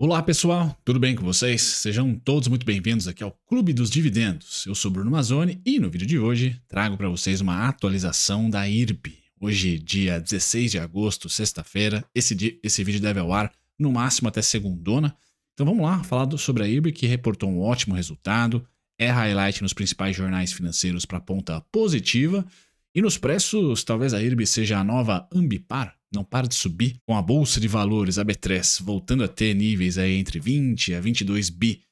Olá pessoal, tudo bem com vocês? Sejam todos muito bem-vindos aqui ao Clube dos Dividendos. Eu sou Bruno Mazzoni e no vídeo de hoje trago para vocês uma atualização da IRB. Hoje, dia 16 de agosto, sexta-feira, esse, dia, esse vídeo deve ao ar no máximo até segundona. Então vamos lá, falar sobre a IRB que reportou um ótimo resultado, é highlight nos principais jornais financeiros para ponta positiva e nos preços, talvez a IRB seja a nova Ambipar, não para de subir, com a Bolsa de Valores, a B3, voltando a ter níveis aí entre 20 a 22 bi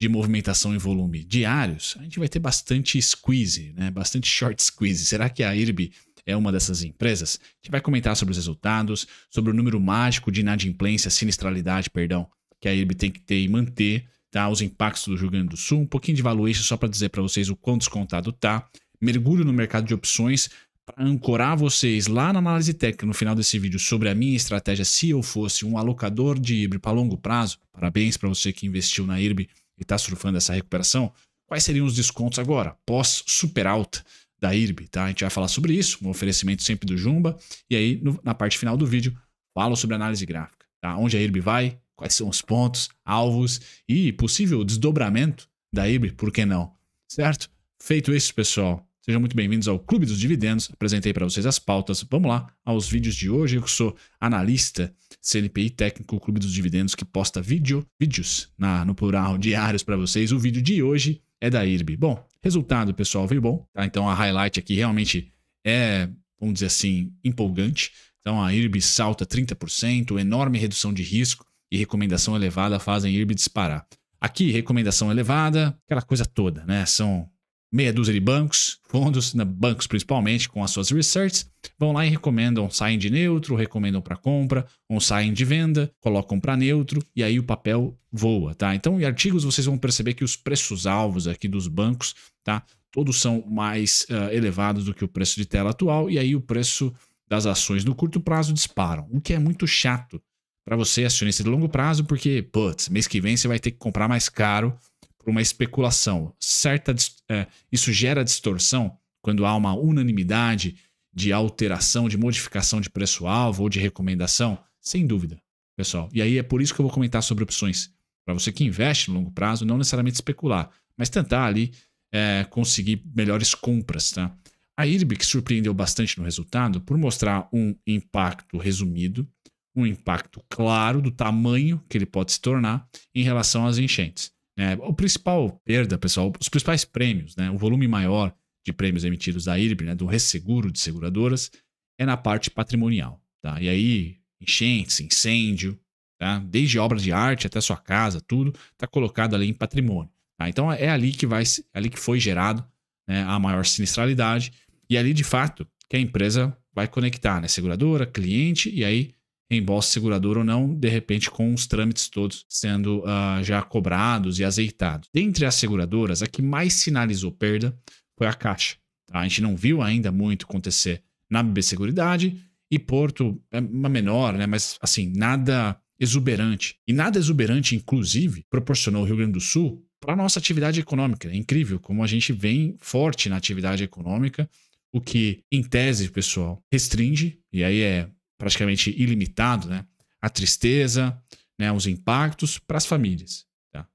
de movimentação em volume diários, a gente vai ter bastante squeeze, né? bastante short squeeze. Será que a IRB é uma dessas empresas? A gente vai comentar sobre os resultados, sobre o número mágico de inadimplência, sinistralidade, perdão, que a IRB tem que ter e manter, tá? os impactos do Rio Grande do Sul, um pouquinho de valuation só para dizer para vocês o quão descontado tá mergulho no mercado de opções para ancorar vocês lá na análise técnica no final desse vídeo sobre a minha estratégia se eu fosse um alocador de IRB para longo prazo. Parabéns para você que investiu na IRB e está surfando essa recuperação. Quais seriam os descontos agora, pós super alta da IRB? Tá? A gente vai falar sobre isso, um oferecimento sempre do Jumba. E aí, no, na parte final do vídeo, falo sobre análise gráfica. Tá? Onde a IRB vai, quais são os pontos, alvos e possível desdobramento da IRB, por que não? Certo? Feito isso, pessoal, Sejam muito bem-vindos ao Clube dos Dividendos. Apresentei para vocês as pautas. Vamos lá aos vídeos de hoje. Eu sou analista CNPI técnico Clube dos Dividendos que posta vídeo, vídeos na, no plural diários para vocês. O vídeo de hoje é da IRB. Bom, resultado, pessoal, veio bom. Tá? Então a highlight aqui realmente é, vamos dizer assim, empolgante. Então a IRB salta 30%, enorme redução de risco e recomendação elevada fazem IRB disparar. Aqui, recomendação elevada, aquela coisa toda, né? São meia dúzia de bancos, fundos, bancos principalmente, com as suas research, vão lá e recomendam, saem de neutro, recomendam para compra, ou saem de venda, colocam para neutro e aí o papel voa, tá? Então, em artigos vocês vão perceber que os preços alvos aqui dos bancos, tá? Todos são mais uh, elevados do que o preço de tela atual e aí o preço das ações no curto prazo disparam, o que é muito chato para você acionista de longo prazo, porque, putz, mês que vem você vai ter que comprar mais caro por uma especulação, certa distorção é, isso gera distorção quando há uma unanimidade de alteração, de modificação de preço-alvo ou de recomendação? Sem dúvida, pessoal. E aí é por isso que eu vou comentar sobre opções. Para você que investe no longo prazo, não necessariamente especular, mas tentar ali é, conseguir melhores compras. Tá? A IRB que surpreendeu bastante no resultado por mostrar um impacto resumido, um impacto claro do tamanho que ele pode se tornar em relação às enchentes. Né? O principal perda, pessoal, os principais prêmios, né? o volume maior de prêmios emitidos da IRB, né? do resseguro de seguradoras, é na parte patrimonial. Tá? E aí, enchentes, incêndio, tá? desde obras de arte até sua casa, tudo está colocado ali em patrimônio. Tá? Então é ali que vai, é ali que foi gerado né, a maior sinistralidade e ali de fato que a empresa vai conectar, né, seguradora, cliente e aí reembolso segurador ou não, de repente com os trâmites todos sendo uh, já cobrados e azeitados. Dentre as seguradoras, a que mais sinalizou perda foi a Caixa. Tá? A gente não viu ainda muito acontecer na BB Seguridade e Porto é uma menor, né? mas assim, nada exuberante. E nada exuberante, inclusive, proporcionou o Rio Grande do Sul para a nossa atividade econômica. É incrível como a gente vem forte na atividade econômica, o que, em tese, pessoal, restringe, e aí é praticamente ilimitado, né? A tristeza, né? Os impactos para as famílias, tá?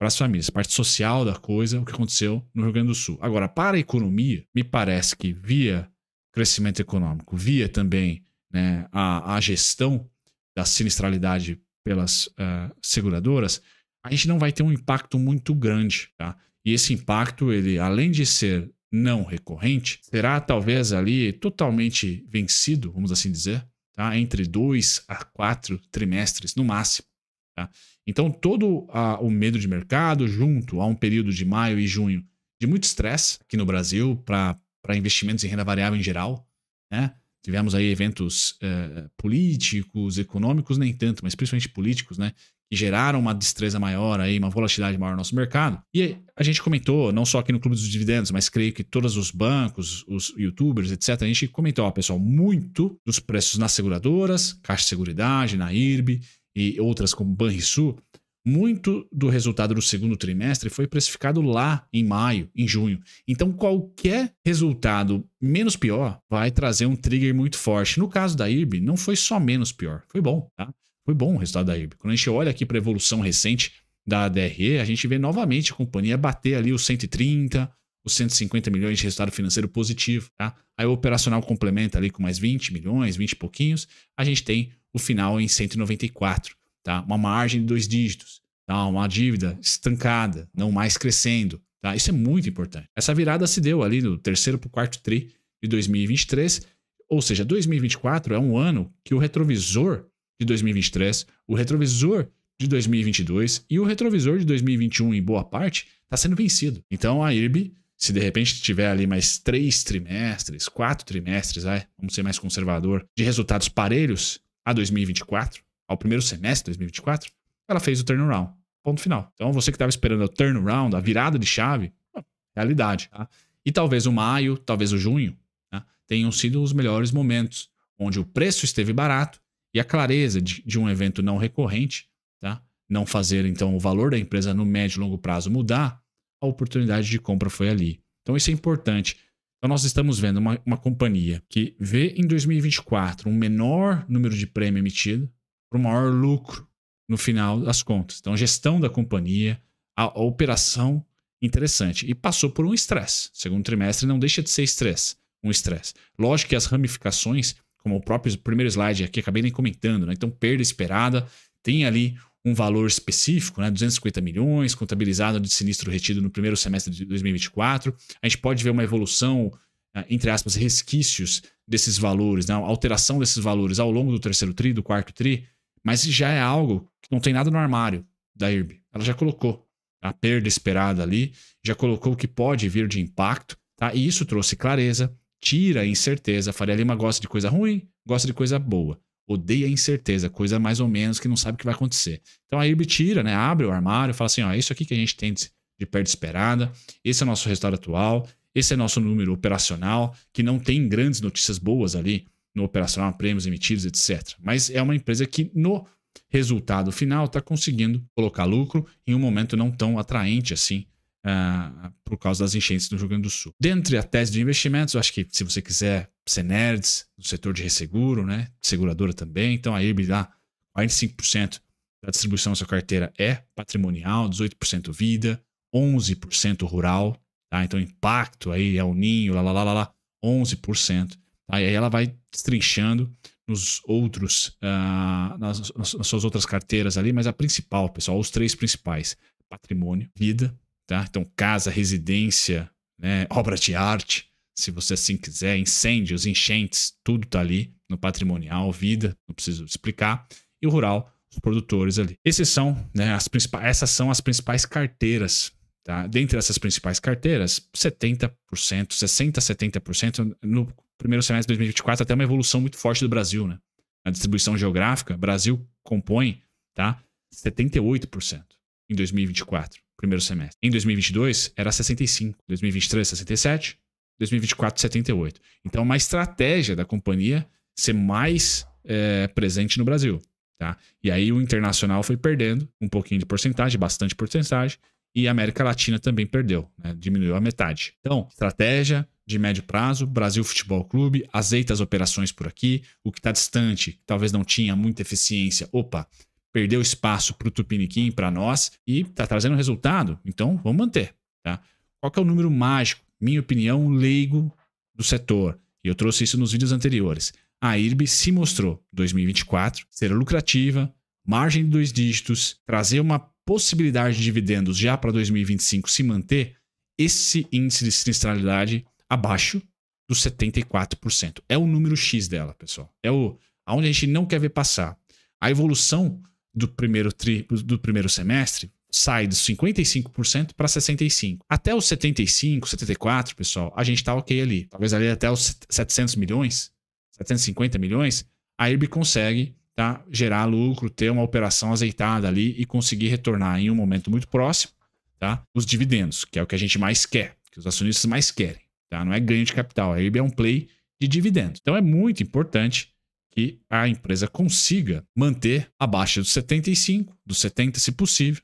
Para as famílias, parte social da coisa, o que aconteceu no Rio Grande do Sul. Agora, para a economia, me parece que via crescimento econômico, via também né, a, a gestão da sinistralidade pelas uh, seguradoras, a gente não vai ter um impacto muito grande, tá? E esse impacto, ele, além de ser não recorrente, será talvez ali totalmente vencido, vamos assim dizer, tá? entre dois a quatro trimestres no máximo. Tá? Então, todo a, o medo de mercado, junto a um período de maio e junho de muito estresse aqui no Brasil para investimentos em renda variável em geral, né? Tivemos aí eventos eh, políticos, econômicos, nem tanto, mas principalmente políticos, né? que geraram uma destreza maior aí, uma volatilidade maior no nosso mercado. E a gente comentou, não só aqui no Clube dos Dividendos, mas creio que todos os bancos, os youtubers, etc., a gente comentou, ó, pessoal, muito dos preços nas seguradoras, Caixa de Seguridade, na IRB e outras como Banrisul, muito do resultado do segundo trimestre foi precificado lá em maio, em junho. Então, qualquer resultado menos pior vai trazer um trigger muito forte. No caso da IRB, não foi só menos pior, foi bom, tá? Foi bom o resultado da IRB. Quando a gente olha aqui para a evolução recente da DRE, a gente vê novamente a companhia bater ali os 130, os 150 milhões de resultado financeiro positivo. Tá? Aí o operacional complementa ali com mais 20 milhões, 20 e pouquinhos. A gente tem o final em 194, tá? uma margem de dois dígitos, tá? uma dívida estancada, não mais crescendo. Tá? Isso é muito importante. Essa virada se deu ali no terceiro para o quarto TRI de 2023, ou seja, 2024 é um ano que o retrovisor de 2023, o retrovisor de 2022 e o retrovisor de 2021 em boa parte está sendo vencido. Então a IRB, se de repente tiver ali mais três trimestres, quatro trimestres, vamos ser mais conservador, de resultados parelhos a 2024, ao primeiro semestre de 2024, ela fez o turnaround. Ponto final. Então você que estava esperando o turnaround, a virada de chave, realidade. Tá? E talvez o maio, talvez o junho, né, tenham sido os melhores momentos, onde o preço esteve barato e a clareza de, de um evento não recorrente, tá? não fazer então o valor da empresa no médio e longo prazo mudar, a oportunidade de compra foi ali. Então isso é importante. Então nós estamos vendo uma, uma companhia que vê em 2024 um menor número de prêmio emitido para o maior lucro no final das contas. Então gestão da companhia, a, a operação interessante. E passou por um estresse. Segundo trimestre não deixa de ser estresse, um estresse. Lógico que as ramificações como o próprio primeiro slide aqui, acabei nem comentando, né? Então, perda esperada tem ali um valor específico, né? 250 milhões, contabilizado de sinistro retido no primeiro semestre de 2024. A gente pode ver uma evolução, ah, entre aspas, resquícios desses valores, né? alteração desses valores ao longo do terceiro tri, do quarto tri, mas já é algo que não tem nada no armário da IRB. Ela já colocou a perda esperada ali, já colocou o que pode vir de impacto, tá? E isso trouxe clareza, tira a incerteza. A Faria Lima gosta de coisa ruim, gosta de coisa boa. Odeia a incerteza, coisa mais ou menos que não sabe o que vai acontecer. Então a IRB tira, né? Abre o armário, fala assim: ó, é isso aqui que a gente tem de, perto perda esperada, esse é o nosso resultado atual, esse é nosso número operacional, que não tem grandes notícias boas ali no operacional, prêmios emitidos, etc. Mas é uma empresa que no resultado final está conseguindo colocar lucro em um momento não tão atraente assim ah, por causa das enchentes no Rio Grande do Sul. Dentre a tese de investimentos, eu acho que se você quiser ser nerds do setor de resseguro, né, seguradora também, então a IRB dá 45% da distribuição da sua carteira é patrimonial, 18% vida, 11% rural, tá? Então impacto aí é o ninho, lá lá lá lá, lá 11%. Tá? E aí ela vai destrinchando nos outros, uh, nas, nas, suas outras carteiras ali, mas a principal, pessoal, os três principais: patrimônio, vida, Tá? Então, casa, residência, né? obra de arte, se você assim quiser, incêndios, enchentes, tudo está ali no patrimonial, vida, não preciso explicar. E o rural, os produtores ali. Esses são, né, as principais, essas são as principais carteiras. Tá? Dentre essas principais carteiras, 70%, 60%, 70% no primeiro semestre de 2024, até uma evolução muito forte do Brasil. Né? A distribuição geográfica, Brasil compõe tá, 78% em 2024 primeiro semestre. Em 2022, era 65, 2023, 67, 2024, 78. Então, é uma estratégia da companhia ser mais é, presente no Brasil. Tá? E aí o internacional foi perdendo um pouquinho de porcentagem, bastante porcentagem, e a América Latina também perdeu, né? diminuiu a metade. Então, estratégia de médio prazo, Brasil Futebol Clube, azeita as operações por aqui, o que está distante, talvez não tinha muita eficiência, opa, perdeu espaço para o Tupiniquim, para nós, e está trazendo resultado. Então, vamos manter. Tá? Qual é o número mágico? Minha opinião, leigo do setor. E eu trouxe isso nos vídeos anteriores. A IRB se mostrou 2024 ser lucrativa, margem de dois dígitos, trazer uma possibilidade de dividendos já para 2025 se manter, esse índice de sinistralidade abaixo dos 74%. É o número X dela, pessoal. É o aonde a gente não quer ver passar. A evolução do primeiro, tri, do primeiro semestre sai de 55% para 65%. Até os 75%, 74%, pessoal, a gente está ok ali. Talvez ali até os 700 milhões, 750 milhões, a IRB consegue tá, gerar lucro, ter uma operação azeitada ali e conseguir retornar em um momento muito próximo tá, os dividendos, que é o que a gente mais quer, que os acionistas mais querem. Tá? Não é ganho de capital, a IRB é um play de dividendos. Então é muito importante que a empresa consiga manter abaixo dos 75, dos 70 se possível,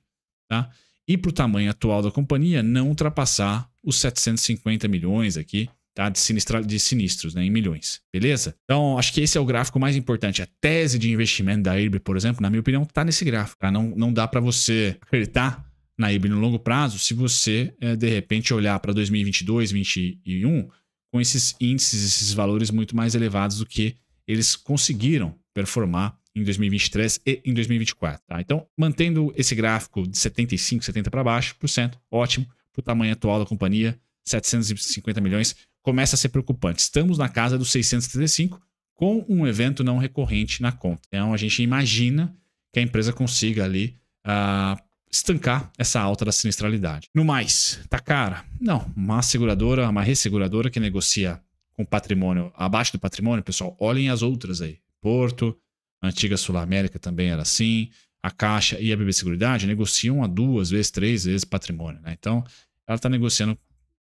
tá? E para o tamanho atual da companhia não ultrapassar os 750 milhões aqui, tá? De, sinistra, de sinistros, né? Em milhões, beleza? Então, acho que esse é o gráfico mais importante. A tese de investimento da IRB, por exemplo, na minha opinião, está nesse gráfico. Tá? Não, não dá para você acreditar na IRB no longo prazo se você, é, de repente, olhar para 2022, 2021 com esses índices, esses valores muito mais elevados do que eles conseguiram performar em 2023 e em 2024. Tá? Então, mantendo esse gráfico de 75, 70 para baixo, por cento, ótimo. Para o tamanho atual da companhia, 750 milhões, começa a ser preocupante. Estamos na casa dos 635 com um evento não recorrente na conta. Então, a gente imagina que a empresa consiga ali uh, estancar essa alta da sinistralidade. No mais, tá cara? Não, uma seguradora, uma resseguradora que negocia com patrimônio abaixo do patrimônio, pessoal, olhem as outras aí. Porto, antiga Sul América também era assim. A Caixa e a BB Seguridade negociam a duas vezes, três vezes patrimônio. Né? Então, ela está negociando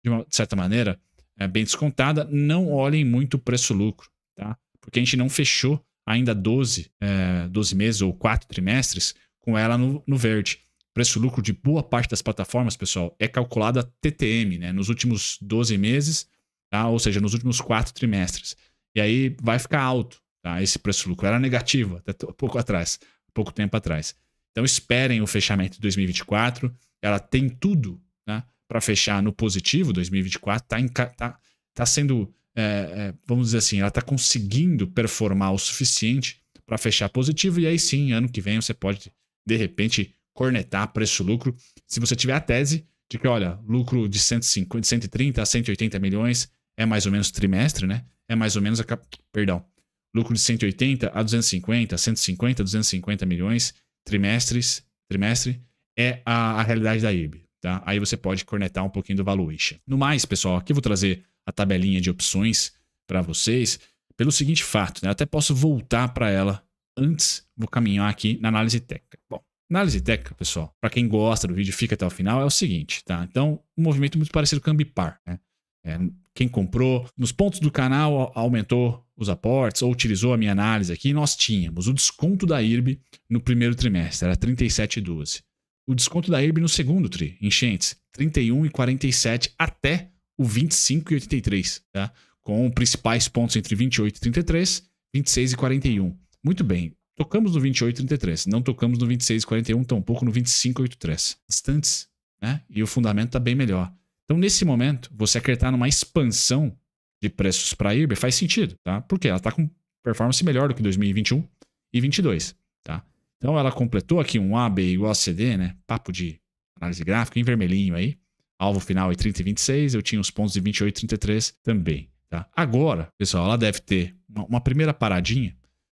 de uma de certa maneira é, bem descontada. Não olhem muito preço-lucro, tá? Porque a gente não fechou ainda 12, é, 12 meses ou 4 trimestres com ela no, no verde. Preço-lucro de boa parte das plataformas, pessoal, é calculado a TTM, né? Nos últimos 12 meses, tá? ou seja, nos últimos quatro trimestres. E aí vai ficar alto tá? esse preço-lucro. Era negativo até pouco atrás, pouco tempo atrás. Então esperem o fechamento de 2024. Ela tem tudo né, para fechar no positivo. 2024 está tá, tá sendo, é, é, vamos dizer assim, ela está conseguindo performar o suficiente para fechar positivo. E aí sim, ano que vem você pode, de repente, cornetar preço-lucro. Se você tiver a tese de que, olha, lucro de 150, de 130 a 180 milhões é mais ou menos trimestre, né? É mais ou menos a cap... perdão, lucro de 180 a 250, 150 250 milhões trimestres, trimestre é a, a realidade da IB. tá? Aí você pode cornetar um pouquinho do valuation. No mais, pessoal, aqui eu vou trazer a tabelinha de opções para vocês pelo seguinte fato, né? Eu até posso voltar para ela antes, vou caminhar aqui na análise técnica. Bom, Análise técnica, pessoal, para quem gosta do vídeo, fica até o final, é o seguinte, tá? Então, um movimento muito parecido com o ambipar, né? É, quem comprou, nos pontos do canal aumentou os aportes ou utilizou a minha análise aqui, nós tínhamos o desconto da IRB no primeiro trimestre, era 37,12. O desconto da IRB no segundo tri, enchentes, 31,47 até o 25,83, tá? com principais pontos entre 28 e 33, 26 e 41. Muito bem, tocamos no 28 e 33, não tocamos no 26 e 41, tampouco no 25 e 83. Distantes, né? E o fundamento está bem melhor. Então, nesse momento, você acreditar numa expansão de preços para a IRB faz sentido, tá? Porque ela está com performance melhor do que 2021 e 2022, tá? Então, ela completou aqui um AB igual a CD, né? Papo de análise gráfica em vermelhinho aí. Alvo final é 30 e 26, eu tinha os pontos de 28 e 33 também, tá? Agora, pessoal, ela deve ter uma, uma primeira paradinha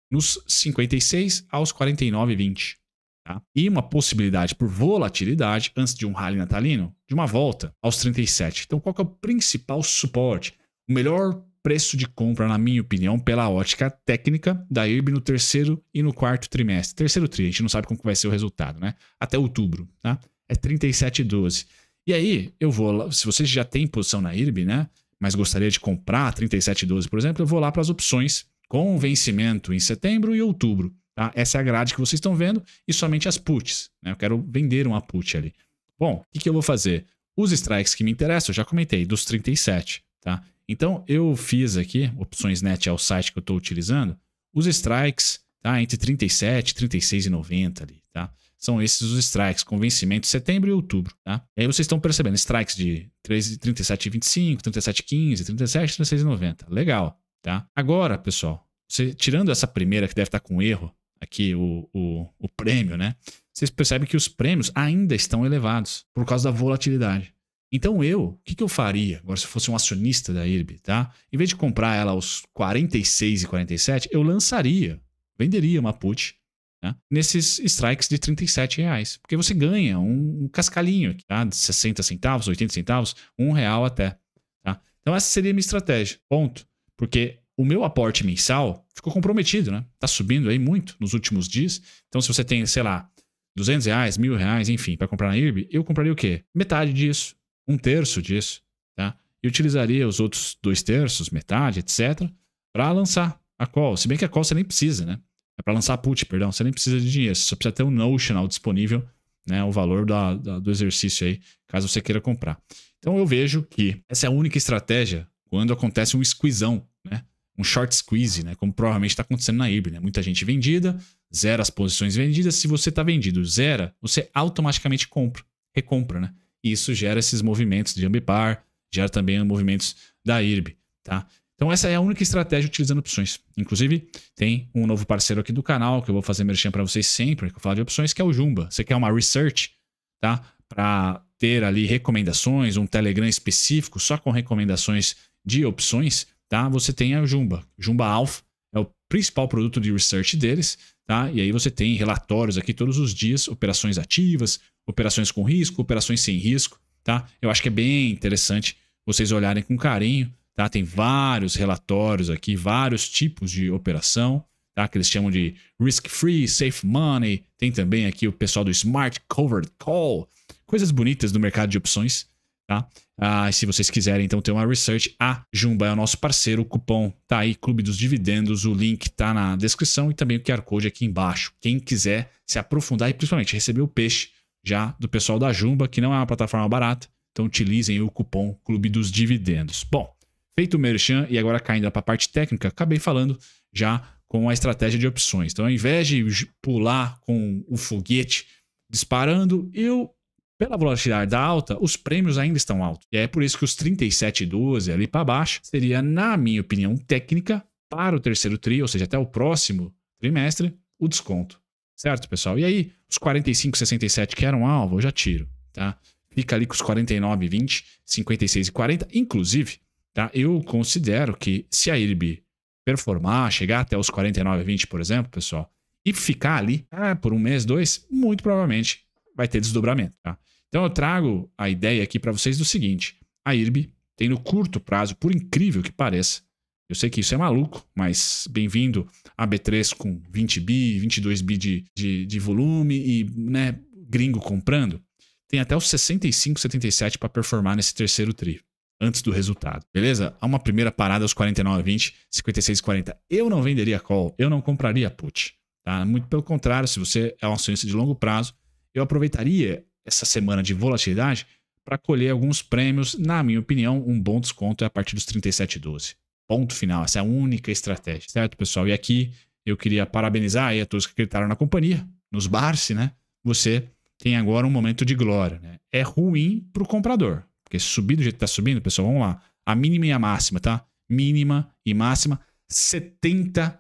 nos 56 aos 49 e 20, Tá? E uma possibilidade por volatilidade antes de um rally natalino de uma volta aos 37. Então, qual é o principal suporte? O melhor preço de compra, na minha opinião, pela ótica técnica da IRB no terceiro e no quarto trimestre. Terceiro tri, a gente não sabe como vai ser o resultado, né? Até outubro, tá? É 37,12. E aí, eu vou se você já tem posição na IRB, né? Mas gostaria de comprar 37,12, por exemplo, eu vou lá para as opções com vencimento em setembro e outubro. Tá? Essa é a grade que vocês estão vendo e somente as puts. Né? Eu quero vender uma put ali. Bom, o que, que, eu vou fazer? Os strikes que me interessam, eu já comentei, dos 37. Tá? Então, eu fiz aqui, opções net é o site que eu estou utilizando, os strikes tá? entre 37, 36 e 90 ali. Tá? São esses os strikes, com vencimento setembro e outubro. Tá? E aí vocês estão percebendo, strikes de 37,25, 37,15, 37, 36 e 90. Legal. Tá? Agora, pessoal, você, tirando essa primeira que deve estar com erro, aqui o, o, o prêmio, né? Vocês percebem que os prêmios ainda estão elevados por causa da volatilidade. Então eu, o que, que, eu faria agora se eu fosse um acionista da IRB, tá? Em vez de comprar ela aos 46 e 47, eu lançaria, venderia uma put né? nesses strikes de 37 reais, porque você ganha um, um cascalhinho, tá? De 60 centavos, 80 centavos, um real até, tá? Então essa seria a minha estratégia, ponto. Porque o meu aporte mensal ficou comprometido, né? Tá subindo aí muito nos últimos dias. Então, se você tem, sei lá, 200 reais, mil reais, enfim, para comprar na IRB, eu compraria o quê? Metade disso, um terço disso, tá? E utilizaria os outros dois terços, metade, etc., para lançar a call. Se bem que a call você nem precisa, né? É para lançar a put, perdão, você nem precisa de dinheiro, você só precisa ter um notional disponível, né? O valor da, da, do exercício aí, caso você queira comprar. Então eu vejo que essa é a única estratégia quando acontece um squeezão, né? um short squeeze, né? Como provavelmente está acontecendo na irb, né? Muita gente vendida, zera as posições vendidas. Se você está vendido, zera, você automaticamente compra, recompra, né? E isso gera esses movimentos de ambipar, gera também movimentos da IRB, tá? Então essa é a única estratégia utilizando opções. Inclusive, tem um novo parceiro aqui do canal que eu vou fazer merchan para vocês sempre que eu falar de opções, que é o Jumba. Você quer uma research, tá? Para ter ali recomendações, um Telegram específico só com recomendações de opções, tá? Você tem a Jumba. Jumba Alpha é o principal produto de research deles, tá? E aí você tem relatórios aqui todos os dias, operações ativas, operações com risco, operações sem risco, tá? Eu acho que é bem interessante vocês olharem com carinho, tá? Tem vários relatórios aqui, vários tipos de operação, tá? Que eles chamam de risk free, safe money. Tem também aqui o pessoal do Smart Covered Call, coisas bonitas do mercado de opções, tá? Ah, se vocês quiserem então ter uma research, a Jumba é o nosso parceiro, o cupom tá aí, Clube dos Dividendos, o link tá na descrição e também o QR Code aqui embaixo. Quem quiser se aprofundar e principalmente receber o peixe já do pessoal da Jumba, que não é uma plataforma barata, então utilizem o cupom Clube dos Dividendos. Bom, feito o merchan e agora caindo para a parte técnica, acabei falando já com a estratégia de opções. Então, ao invés de pular com o foguete disparando, eu pela volatilidade alta, os prêmios ainda estão altos. E é por isso que os 37,12 ali para baixo seria, na minha opinião técnica, para o terceiro TRI, ou seja, até o próximo trimestre, o desconto. Certo, pessoal? E aí, os 45,67 que eram alvo, eu já tiro, tá? Fica ali com os 49,20, 56,40. Inclusive, tá? Eu considero que se a IRB performar, chegar até os 49,20, por exemplo, pessoal, e ficar ali ah, por um mês, dois, muito provavelmente vai ter desdobramento. Tá? Então eu trago a ideia aqui para vocês do seguinte: a IRB tem no curto prazo, por incrível que pareça, eu sei que isso é maluco, mas bem-vindo a B3 com 20 bi, 22 bi de, de, de volume e né, gringo comprando. Tem até os 65, 77 para performar nesse terceiro tri antes do resultado. Beleza? Há uma primeira parada aos 49,20, 56,40. Eu não venderia call, eu não compraria put. Tá? Muito pelo contrário, se você é um acionista de longo prazo, eu aproveitaria essa semana de volatilidade para colher alguns prêmios. Na minha opinião, um bom desconto é a partir dos 37,12. Ponto final. Essa é a única estratégia, certo, pessoal? E aqui eu queria parabenizar aí a todos que acreditaram na companhia, nos Barsi, né? Você tem agora um momento de glória. Né? É ruim para o comprador, porque subir do jeito que está subindo, pessoal, vamos lá. A mínima e a máxima, tá? Mínima e máxima, 70%.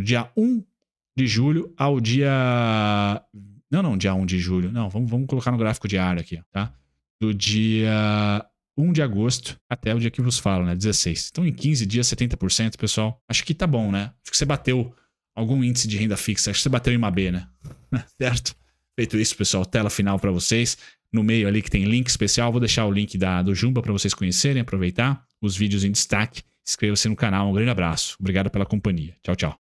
Dia 1 de julho ao dia não, não, dia 1 de julho. Não, vamos, vamos colocar no gráfico diário aqui, tá? Do dia 1 de agosto até o dia que vos falo, né? 16. Então, em 15 dias, 70%, pessoal. Acho que tá bom, né? Acho que você bateu algum índice de renda fixa. Acho que você bateu em uma B, né? certo? Feito isso, pessoal, tela final para vocês. No meio ali que tem link especial, vou deixar o link da, do Jumba para vocês conhecerem, aproveitar. Os vídeos em destaque. Inscreva-se no canal. Um grande abraço. Obrigado pela companhia. Tchau, tchau.